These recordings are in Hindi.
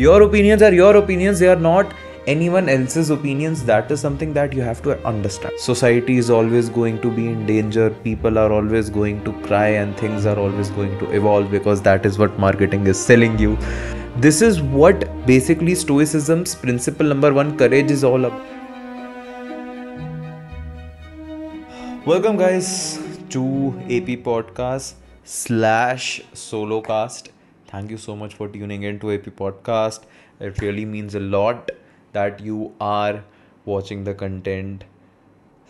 your opinions are your opinions they are not anyone else's opinions that is something that you have to understand society is always going to be in danger people are always going to cry and things are always going to evolve because that is what marketing is selling you this is what basically stoicism's principle number 1 courage is all about. welcome guys to ap podcast slash solocast Thank you so much for tuning in to AP Podcast. It really means a lot that you are watching the content,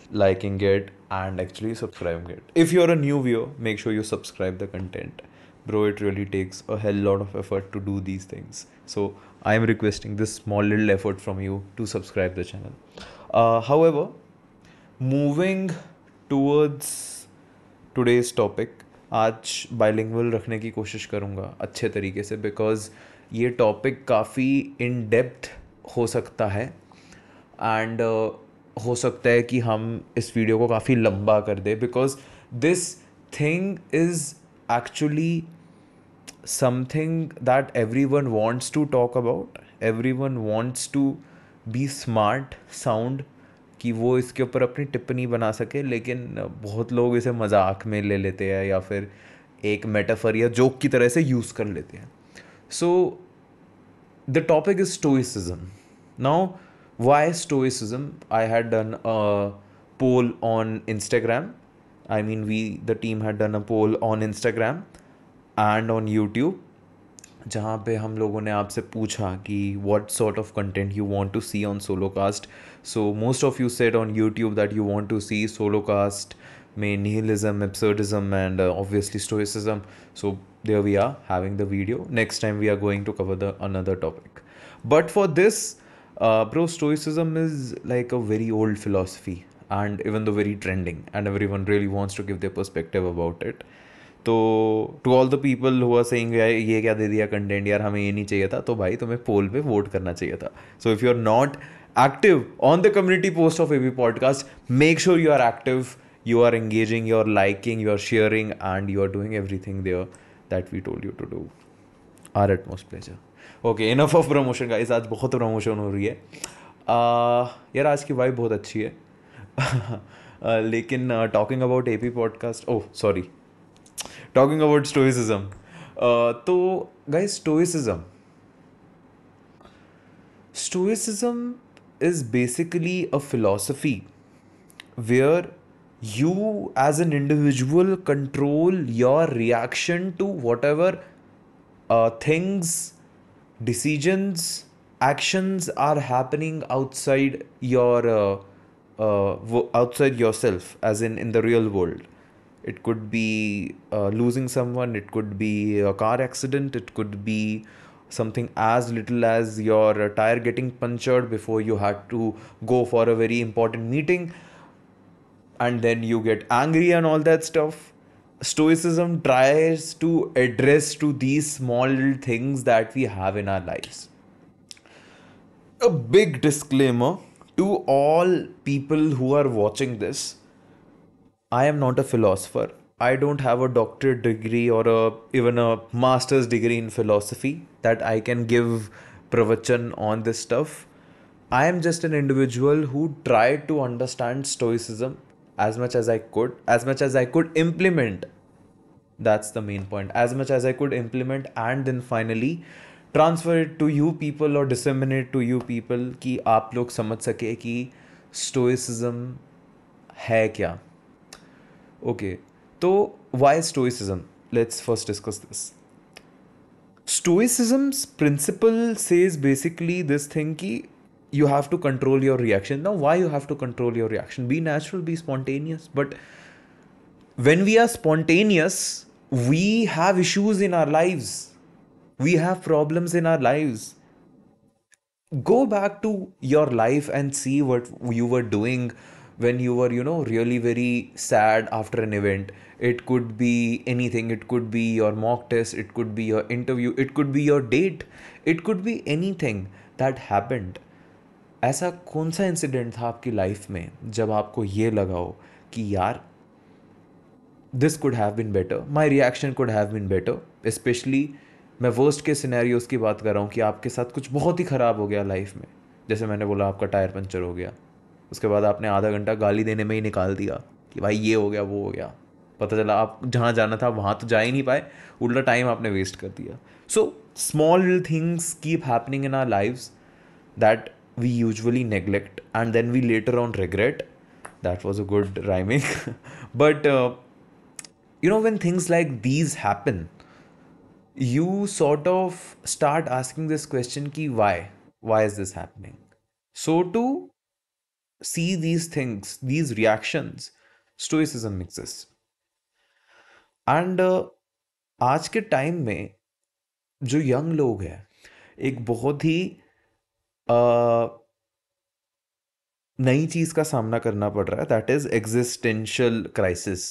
liking it, and actually subscribing it. If you're a new viewer, make sure you subscribe the content. Bro, it really takes a hell lot of effort to do these things. So I am requesting this small little effort from you to subscribe the channel. Uh, however, moving towards today's topic आज बाइलिंगुअल रखने की कोशिश करूँगा अच्छे तरीके से बिकॉज़ ये टॉपिक काफ़ी इन डेप्थ हो सकता है एंड uh, हो सकता है कि हम इस वीडियो को काफ़ी लंबा कर दे because this thing is actually something that everyone wants to talk about everyone wants to be smart sound कि वो इसके ऊपर अपनी टिप्पणी बना सके लेकिन बहुत लोग इसे मजाक में ले लेते हैं या फिर एक मेटाफर या जोक की तरह से यूज़ कर लेते हैं so the topic is stoicism now why stoicism I had done a poll on Instagram I mean we the team had done a poll on Instagram and on YouTube जहाँ पे हम लोगों ने आपसे पूछा कि what sort of content you want to see on solo cast so most of you said on YouTube that you want to see solo cast में nihilism absurdism and obviously stoicism so there we are having the video next time we are going to cover the another topic but for this bro stoicism is like a very old philosophy and even the very trending and everyone really wants to give the perspective about it तो टू ऑल द पीपल हुआ सेइंग ये क्या दे दिया कंटेंट यार हमें ये नहीं चाहिए था तो भाई तुम्हें पोल पे वोट करना चाहिए था so if you are not active on the community post of A B podcast make sure you are active you are engaging you are liking you are sharing and you are doing everything there that we told you to do our utmost pleasure okay enough of promotion का इस आज बहुत प्रमोशन हो रही है uh, यार आज की वाइफ बहुत अच्छी है लेकिन talking about A P podcast oh sorry talking about stoicism uh, तो guys stoicism stoicism is basically a philosophy where you as an individual control your reaction to whatever uh, things decisions actions are happening outside your uh, uh outside yourself as in in the real world it could be uh, losing someone it could be a car accident it could be something as little as your tire getting punctured before you had to go for a very important meeting and then you get angry and all that stuff stoicism tries to address to these small little things that we have in our lives a big disclaimer to all people who are watching this I am not a philosopher. I don't have a doctorate degree or a even a master's degree in philosophy that I can give pravachan on this stuff. I am just an individual who tried to understand stoicism as much as I could, as much as I could implement. That's the main point. As much as I could implement and then finally transfer transfer it to you people और डिसमिनेट टू यू पीपल कि आप लोग समझ सके कि स्टोइसिज्म है क्या ओके तो why stoicism let's first discuss this stoicism's principle is basically this thing कि you have to control your reaction now why you have to control your reaction be natural be spontaneous but when we are spontaneous we have issues in our lives we have problems in our lives go back to your life and see what you were doing when you were you know really very sad after an event it could be anything it could be your mock test it could be your interview it could be your date it could be anything that happened ऐसा कौन सा इंसिडेंट था आपकी लाइफ में जब आपको ये लगा हो कि यार this could have been better my reaction could have been better specially मैं वर्स्ट के सिनेरियोज़ की बात कर रहा हूँ कि आपके साथ कुछ बहुत ही ख़राब हो गया लाइफ में जैसे मैंने बोला आपका टायर पंचर हो गया उसके बाद आपने आधा घंटा गाली देने में ही निकाल दिया कि भाई ये हो गया वो हो गया पता चला आप जहाँ जाना था वहाँ तो जा ही नहीं पाए उल्टा टाइम आपने वेस्ट कर दिया so small things keep happening in our lives that we usually neglect and then we later on regret that was a good rhyming but you know when things like these happen you sort of start asking this question की why why is this happening so to see these things, these reactions, stoicism exists. And uh, आज के टाइम में जो यंग लोग हैं एक बहुत ही uh, नई चीज़ का सामना करना पड़ रहा है दैट इज़ एग्जिस्टेंशियल क्राइसिस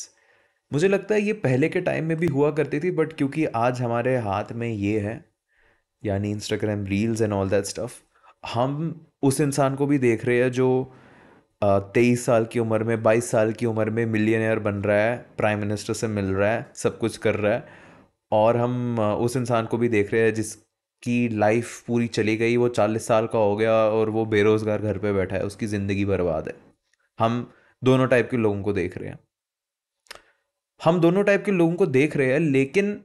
मुझे लगता है ये पहले के टाइम में भी हुआ करती थी बट क्योंकि आज हमारे हाथ में ये है यानी Instagram reels and all that stuff हम उस इंसान को भी देख रहे हैं जो तेईस साल की उम्र में बाईस साल की उम्र में मिलियनियर बन रहा है प्राइम मिनिस्टर से मिल रहा है सब कुछ कर रहा है और हम उस इंसान को भी देख रहे हैं जिसकी लाइफ पूरी चली गई वो चालीस साल का हो गया और वो बेरोज़गार घर पे बैठा है उसकी ज़िंदगी बर्बाद है हम दोनों टाइप के लोगों को देख रहे हैं हम दोनों टाइप के लोगों को देख रहे हैं लेकिन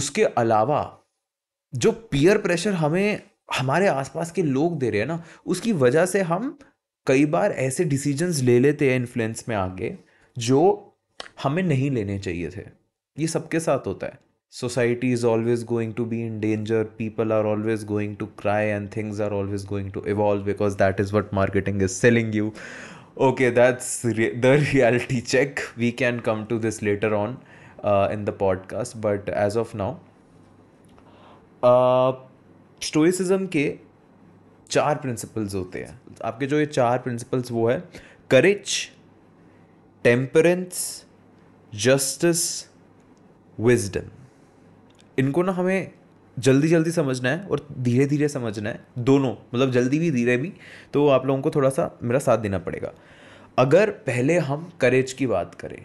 उसके अलावा जो पीयर प्रेशर हमें हमारे आसपास के लोग दे रहे हैं ना उसकी वजह से हम कई बार ऐसे डिसीजंस ले लेते हैं इन्फ्लुएंस में आगे जो हमें नहीं लेने चाहिए थे ये सबके साथ होता है society is always going to be in danger people are always going to cry and things are always going to evolve because that is what marketing is selling you okay that's the reality check we can come to this later on in the podcast but as of now stoicism के चार प्रिंसिपल्स होते हैं आपके जो ये चार प्रिंसिपल्स वो है करेज टेम्परेंस जस्टिस विजडम इनको ना हमें जल्दी जल्दी समझना है और धीरे धीरे समझना है दोनों मतलब जल्दी भी धीरे भी तो आप लोगों को थोड़ा सा मेरा साथ देना पड़ेगा अगर पहले हम करेज की बात करें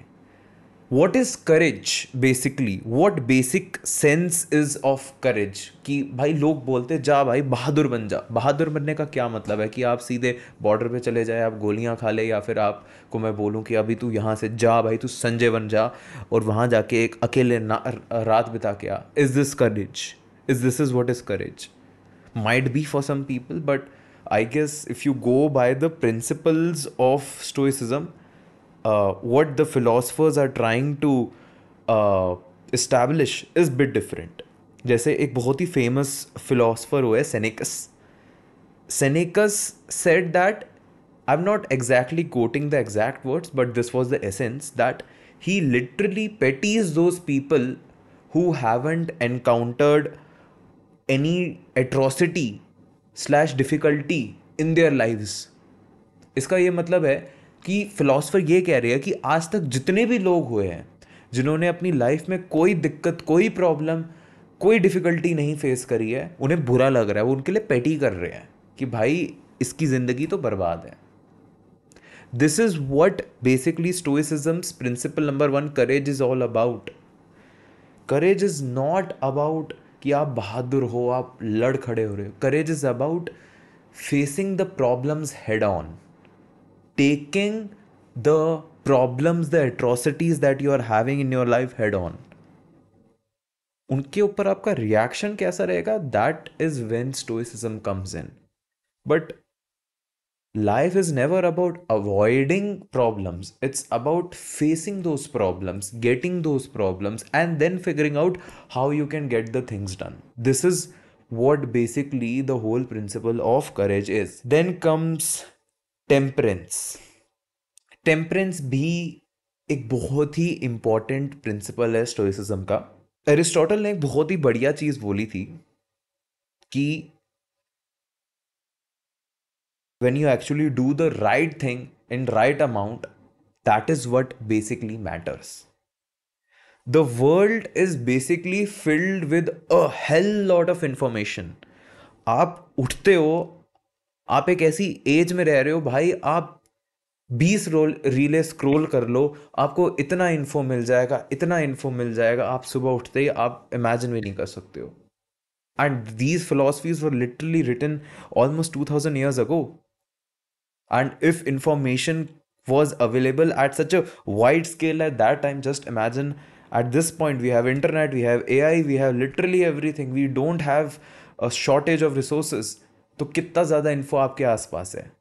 what is courage basically what basic sense is of courage कि भाई लोग बोलते जा भाई बहादुर बन जा बहादुर बनने का क्या मतलब है कि आप सीधे बॉर्डर पे चले जाए आप गोलियां खा ले या फिर आपको मैं बोलूं कि अभी तू यहाँ से जा भाई तू संजय बन जा और वहाँ जाके एक अकेले रात बिता के आ is this courage is this is what is courage might be for some people but I guess if you go by the principles of stoicism uh, what the philosophers are trying to establish is bit different जैसे एक बहुत ही फेमस फिलोसफर हुए Seneca's Seneca's said that I am not exactly quoting the exact words but this was the essence that he literally pities those people who haven't encountered any atrocity slash difficulty in their lives इसका ये मतलब है कि फिलोसफर ये कह रहे हैं कि आज तक जितने भी लोग हुए हैं जिन्होंने अपनी लाइफ में कोई दिक्कत कोई प्रॉब्लम कोई डिफ़िकल्टी नहीं फेस करी है उन्हें बुरा लग रहा है वो उनके लिए पेटी कर रहे हैं कि भाई इसकी ज़िंदगी तो बर्बाद है this is what basically stoicism's principle number one courage is all about courage is not about कि आप बहादुर हो आप लड़ खड़े हो रहे हो courage is about facing the problems head on taking the problems the atrocities that you are having in your life head on उनके ऊपर आपका रिएक्शन कैसा रहेगा that is when stoicism comes in but life is never about avoiding problems it's about facing those problems getting those problems and then figuring out how you can get the things done this is what basically the whole principle of courage is then comes temperance temperance भी एक बहुत ही इंपॉर्टेंट प्रिंसिपल है स्टोइसिज्म का एरिस्टोटल ने एक बहुत ही बढ़िया चीज बोली थी कि when you actually do the right thing in right amount that is what basically matters the world is basically filled with a hell lot of information आप उठते हो आप एक ऐसी एज में रह रहे हो भाई आप बीस रोल रीले स्क्रोल कर लो आपको इतना इन्फो मिल जाएगा इतना इन्फो मिल जाएगा आप सुबह उठते ही आप इमेजिन भी नहीं कर सकते हो and these philosophies were literally written almost two thousand years ago and if information was available at such a wide scale at that time just imagine point we have internet we have A I we have literally everything we don't have a shortage of resources तो कितना ज़्यादा इन्फो आपके आसपास है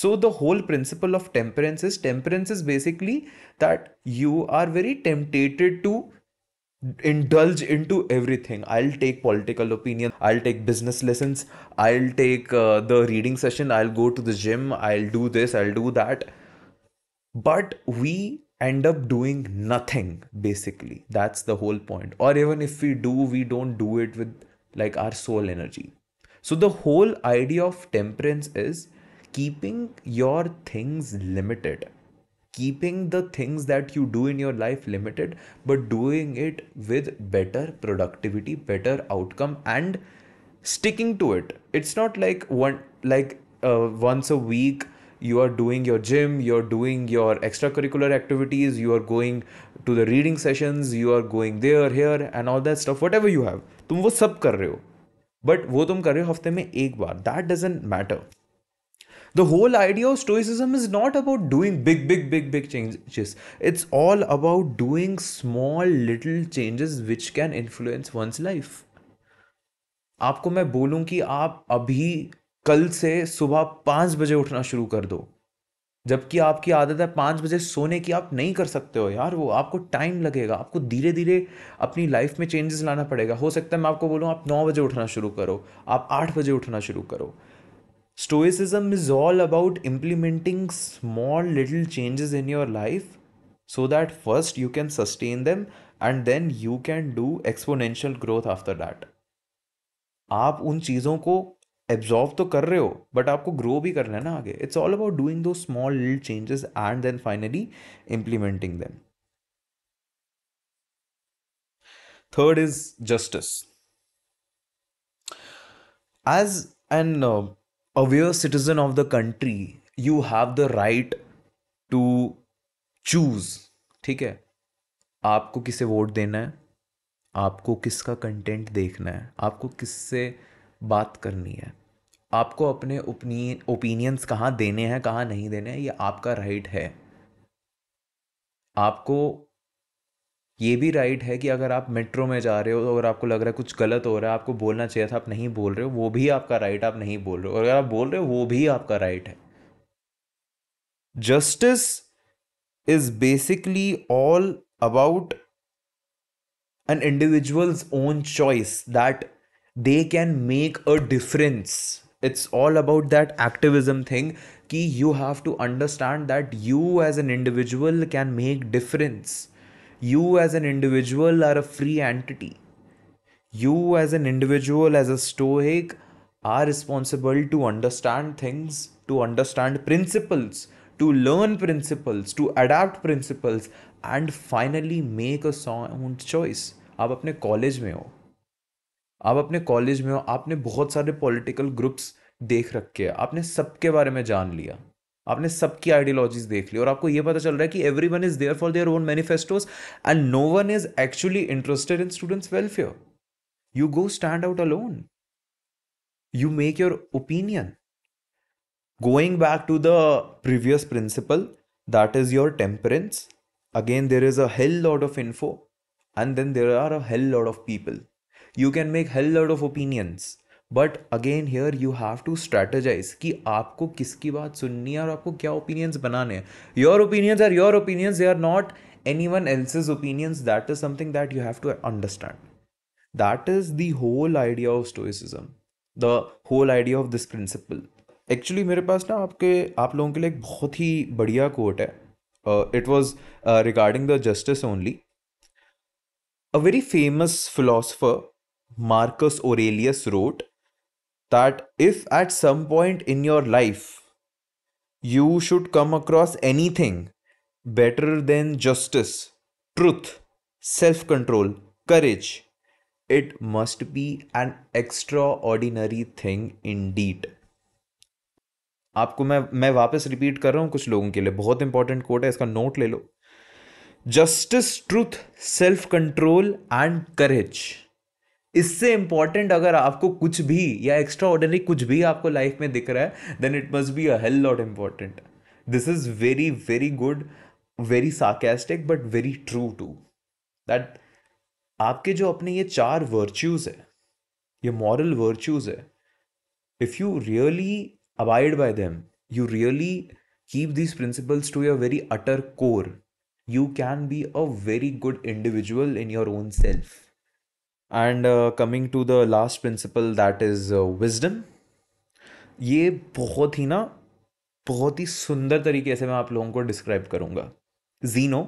so the whole principle of temperance is temperance is basically that you are very tempted to indulge in to everything I will take political opinion I will take business lesson I will take the reading session I will go to the gym I will do this I will do that but we end up doing nothing basically that's the whole point और even if we do we don't do it with like our soul energy So, the whole idea of temperance is keeping your things limited, keeping the things that you do in your life limited, but doing it with better productivity, better outcome, and sticking to it. It's not like one like uh, once a week you are doing your gym, you're doing your extracurricular activities, you are going to the reading sessions, you are going there, here, and all that stuff, whatever you have. तुम वो सब कर रहे हो बट वो तुम कर रहे हो हफ्ते में एक बार that doesn't matter the whole idea of stoicism is not about doing big big big big changes it's all about doing small little changes which can influence one's life आपको मैं बोलूं कि आप अभी कल से सुबह पाँच बजे उठना शुरू कर दो जबकि आपकी आदत है पाँच बजे सोने की आप नहीं कर सकते हो यार वो आपको टाइम लगेगा आपको धीरे धीरे अपनी लाइफ में चेंजेस लाना पड़ेगा हो सकता है मैं आपको बोलूँ आप नौ बजे उठना शुरू करो आप आठ बजे उठना शुरू करो stoicism is all about implementing small little changes in your life so that first you can sustain them and then you can do exponential growth after that आप उन चीज़ों को एब्जॉर्व तो कर रहे हो बट आपको ग्रो भी करना है ना आगे it's all about doing those small little changes and then finally implementing them third is justice as an aware citizen of the country you have the right to choose ठीक है आपको किसे वोट देना है आपको किसका कंटेंट देखना है आपको किससे बात करनी है आपको अपने ओपिनियंस कहाँ देने हैं कहाँ नहीं देने हैं ये आपका राइट है आपको ये भी राइट है कि अगर आप मेट्रो में जा रहे हो और आपको लग रहा है कुछ गलत हो रहा है आपको बोलना चाहिए था आप नहीं बोल रहे हो वो भी आपका राइट आप नहीं बोल रहे हो और अगर आप बोल रहे हो वो भी आपका राइट है justice is basically all about an individual's own choice that they can make a difference it's all about that activism thing ki you have to understand that you as an individual can make difference you as an individual are a free entity you as an individual as a stoic are responsible to understand things to understand principles to learn principles to adapt principles and finally make a sound choice आप अपने कॉलेज में आप अपने कॉलेज में हो आपने बहुत सारे पॉलिटिकल ग्रुप्स देख रखे हैं आपने सबके बारे में जान लिया आपने सबकी आइडियोलॉजीज देख ली और आपको यह पता चल रहा है कि everyone is there for their own manifestos and no one is actually interested in students welfare you go stand out alone you make your opinion going back to the previous principle that is your temperance again there is a hell lot of info and then there are a hell lot of people you can make hell lot of opinions but again here you have to strategise कि आपको किसकी बात सुननी है और आपको क्या ओपिनियंस बनाने हैं your opinions are your opinions they are not anyone else's opinions that is something that you have to understand that is the whole idea of stoicism the whole idea of this principle actually मेरे पास ना आपके आप लोगों के लिए एक बहुत ही बढ़िया कोट है it was regarding the justice only a very famous philosopher Marcus Aurelius wrote that if at some point in your life you should come across anything better than justice, truth, self control, courage, it must be an extraordinary thing indeed. आपको मैं मैं वापस रिपीट कर रहा हूं कुछ लोगों के लिए बहुत इंपॉर्टेंट कोट है इसका नोट ले लो justice truth self control and courage इससे इंपॉर्टेंट अगर आपको कुछ भी या एक्स्ट्रा ऑर्डनरी कुछ भी आपको लाइफ में दिख रहा है then it must be a hell not important this is very very good very sarcastic but very true to that आपके जो अपने ये चार वर्च्यूज़ है ये मॉरल वर्च्यूज़ है if you really abide by them you really keep these principles to your very utter core you can be a very good individual in your own self and coming to the last principle that is wisdom ये बहुत ही ना बहुत ही सुंदर तरीके से मैं आप लोगों को डिस्क्राइब करूँगा Zeno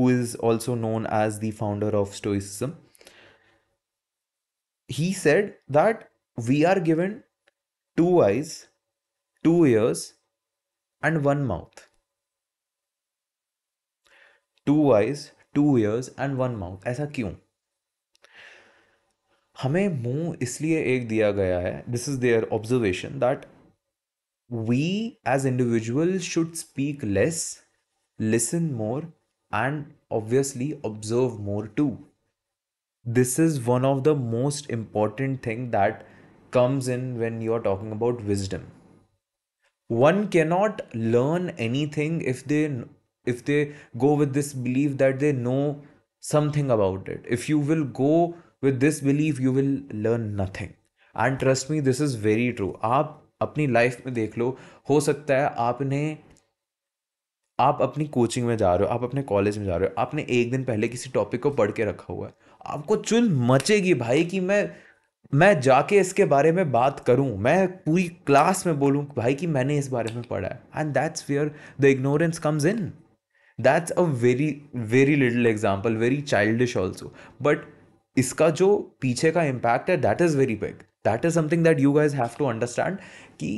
who is also known as the founder of stoicism he said that we are given two eyes, two ears, and one mouth. Two eyes, two ears, and one mouth. ऐसा क्यों हमें मुंह इसलिए एक दिया गया है this is their observation that we as individual should speak less listen more and obviously observe more too this is one of the most important thing that comes in when you are talking about wisdom one cannot learn anything if they if they go with this belief that they know something about it if you will go with this believe you will learn nothing and trust me this is very true आप अपनी लाइफ में देख लो हो सकता है आपने आप अपनी कोचिंग में जा रहे हो आप अपने कॉलेज में जा रहे हो आपने एक दिन पहले किसी टॉपिक को पढ़ के रखा हुआ है आपको चुल मचेगी भाई कि मैं मैं जाके इसके बारे में बात करूं मैं पूरी क्लास में बोलूं भाई कि मैंने इस बारे में पढ़ा है and that's where the ignorance comes in that's a very very little example very childish also but इसका जो पीछे का इम्पैक्ट है that is very big that is something that you guys have to understand कि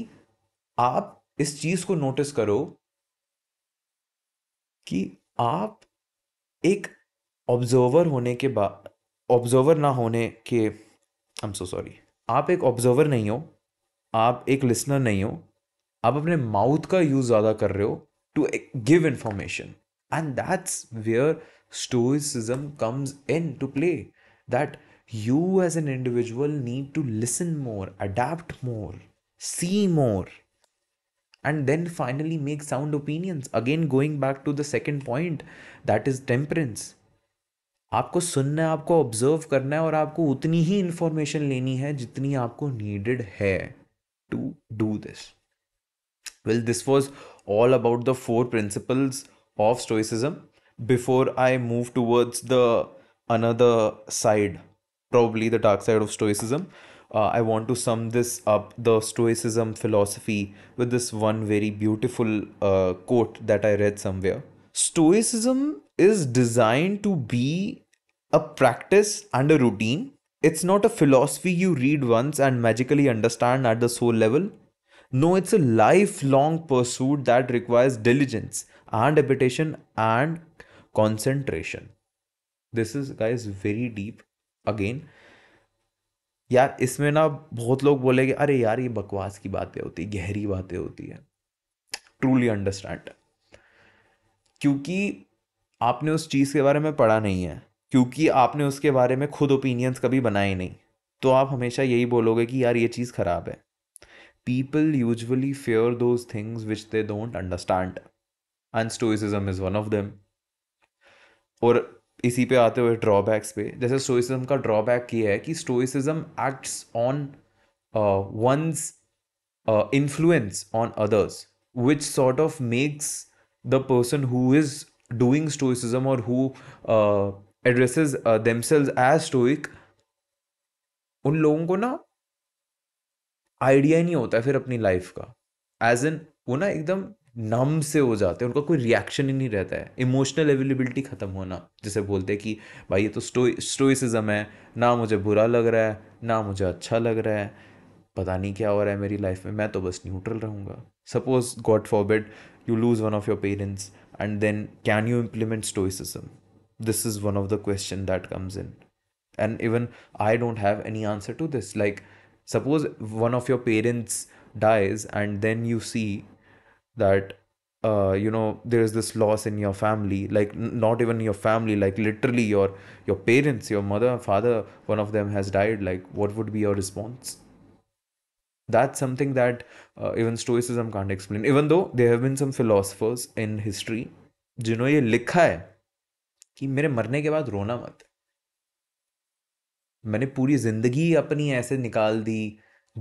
आप इस चीज़ को नोटिस करो कि आप एक ऑब्जर्वर होने के बाद ऑब्जर्वर ना होने के आई एम सो सॉरी आप एक ऑब्जर्वर नहीं हो आप एक लिसनर नहीं हो आप अपने माउथ का यूज़ ज़्यादा कर रहे हो to give information and that's where stoicism comes in to play that you as an individual need to listen more, adapt more, see more, and then finally make sound opinions. Again, going back to the second point that is temperance. आपको सुनना है आपको ऑब्जर्व करना है और आपको उतनी ही इंफॉर्मेशन लेनी है जितनी आपको नीडेड है to do this well this was all about the four principles of stoicism before I move towards the another side, probably the dark side of Stoicism. Uh, I want to sum this up the Stoicism philosophy with this one very beautiful uh, quote that I read somewhere. Stoicism is designed to be a practice and a routine. It's not a philosophy you read once and magically understand at the soul level. No, it's a lifelong pursuit that requires diligence and repetition and concentration. This is guys very deep again यार इसमें ना बहुत लोग बोलेंगे अरे यार ये बकवास की बातें होती गहरी बातें होती है ट्रूली अंडरस्टैंड क्योंकि आपने उस चीज़ के बारे में पढ़ा नहीं है क्योंकि आपने उसके बारे में खुद ओपिनियंस कभी बनाए नहीं तो आप हमेशा यही बोलोगे कि यार ये चीज़ ख़राब है people usually fear those things which they don't understand and stoicism is one of them और इसी पे आते हुए ड्रॉबैक्स पे जैसे स्टोइसिज्म का ड्रॉबैक ये है कि stoicism acts on one's influence on others which sort of makes the person who is doing stoicism और who addresses themselves as stoic उन लोगों को ना आइडिया ही नहीं होता है फिर अपनी लाइफ का एज एन वो ना एकदम नम से हो जाते हैं उनका कोई रिएक्शन ही नहीं रहता है इमोशनल अवेलेबिलिटी ख़त्म होना जैसे बोलते हैं कि भाई ये तो स्टो स्टोइसिज्म है ना मुझे बुरा लग रहा है ना मुझे अच्छा लग रहा है पता नहीं क्या हो रहा है मेरी लाइफ में मैं तो बस न्यूट्रल रहूँगा suppose God forbid you lose one of your parents and then can you implement stoicism this is one of the question that comes in and even I don't have any answer to this like suppose one of your parents dies and then you see that uh, you know there is this loss in your family like n- not even your family like literally your your parents your mother father one of them has died like what would be your response that's something that uh, even stoicism can't explain even though there have been some philosophers in history जिन्होंने ye likha hai ki mere marne ke baad rona mat maine puri zindagi apni aise nikal di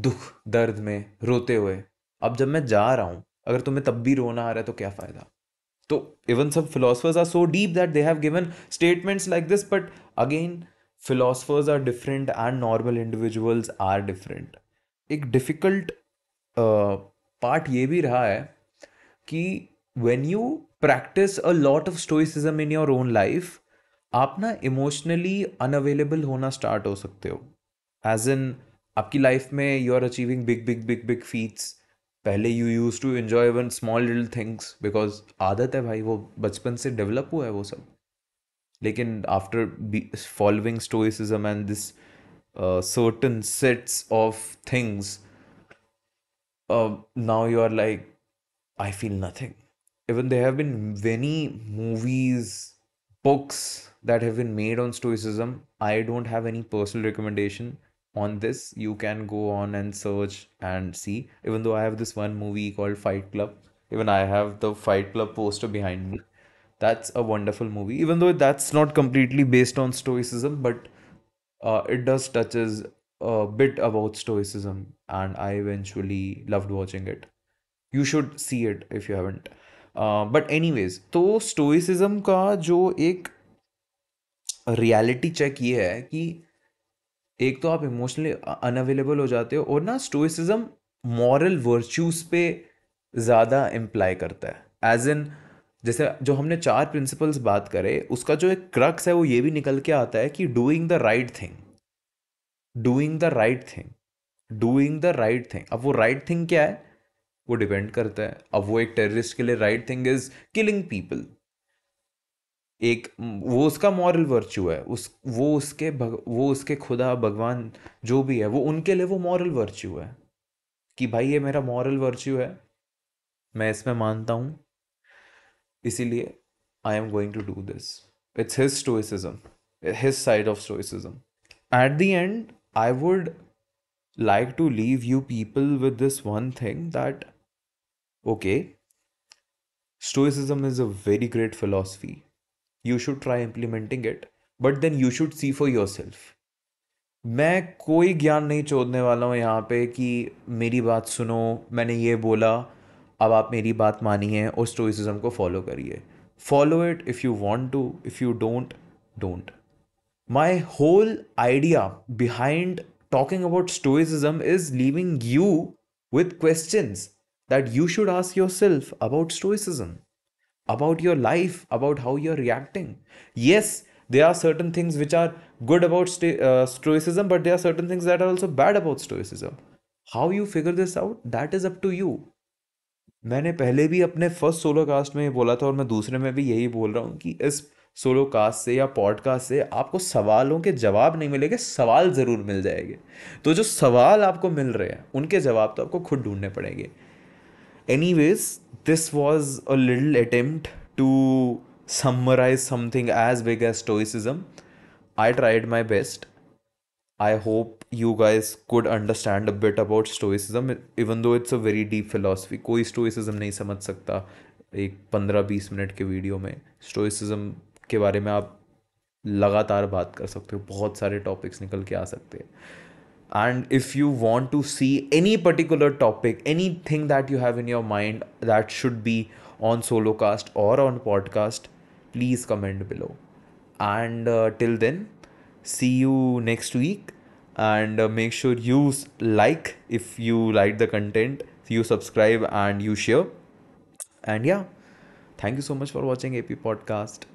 dukh dard mein rote hue ab jab main ja raha hu अगर तुम्हें तब भी रोना आ रहा है तो क्या फ़ायदा तो even some philosophers are so deep that they have given statements like this but again philosophers are different and normal individuals are different एक डिफ़िकल्ट पार्ट ये भी रहा है कि when you practice a lot of stoicism in your own life आप ना इमोशनली अनअवेलेबल होना स्टार्ट हो सकते हो एज इन आपकी लाइफ में you are achieving big big big big feats पहले you use to enjoy one small little things because आदत है भाई वो बचपन से डेवलप हुआ है वो सब लेकिन after following stoicism and this certain sets of things now you are like I feel nothing even there have been many movies books that have been made on stoicism I don't have any personal recommendation on this you can go on and search and see even though i have this one movie called fight club even i have the fight club poster behind me that's a wonderful movie even though that's not completely based on stoicism but uh, it does touches a bit about stoicism and i eventually loved watching it you should see it if you haven't but uh, anyways, तो स्टोइसिज्म का जो एक रियलिटी चेक ये है कि एक तो आप इमोशनली अनअवेलेबल हो जाते हो और ना स्टोइसिज्म मॉरल वर्च्यूज पे ज़्यादा इम्प्लाई करता है एज इन जैसे जो हमने चार प्रिंसिपल्स बात करे उसका जो एक क्रक्स है वो ये भी निकल के आता है कि doing the right thing doing the right thing doing the right thing अब वो राइट right थिंग क्या है वो डिपेंड करता है अब वो एक टेररिस्ट के लिए right thing is killing people एक वो उसका मॉरल वर्च्यू है उस वो उसके भग, वो उसके खुदा भगवान जो भी है वो उनके लिए वो मॉरल वर्च्यू है कि भाई ये मेरा मॉरल वर्च्यू है मैं इसमें मानता हूँ इसीलिए I am going to do this it's his stoicism his side of stoicism at the end I would like to leave you people with this one thing that okay stoicism is a very great philosophy you should try implementing it but then you should see for yourself मैं कोई ज्ञान नहीं छोड़ने वाला हूँ यहाँ पे कि मेरी बात सुनो मैंने ये बोला अब आप मेरी बात मानिए और स्टोरीसिज्म को फॉलो करिए follow it if you want to if you don't don't my whole idea behind talking about stoicism is living you question that you should ask yourself about stoicism about your life, about how you're reacting. Yes, there are certain things which are good about st- uh, stoicism, but there are certain things that are also bad about stoicism. How you figure this out, that is up to you. मैंने पहले भी अपने फर्स्ट सोलो कास्ट में ये बोला था और मैं दूसरे में भी यही बोल रहा हूँ कि इस सोलो कास्ट से या पॉडकास्ट से आपको सवालों के जवाब नहीं मिलेंगे सवाल ज़रूर मिल जाएंगे तो जो सवाल आपको मिल रहे हैं उनके जवाब तो आपको खुद ढूंढने पड़ेंगे anyways this was a little attempt to summarize something as big as stoicism i tried my best i hope you guys could understand a bit about stoicism even though it's a very deep philosophy कोई stoicism नहीं समझ सकता एक पंद्रह बीस मिनट के वीडियो में stoicism के बारे में आप लगातार बात कर सकते हो बहुत सारे टॉपिक्स निकल के आ सकते हैं and if you want to see any particular topic anything that you have in your mind that should be on solocast or on podcast please comment below and uh, till then see you next week and uh, make sure you like if you like the content you subscribe and you share and yeah thank you so much for watching ap podcast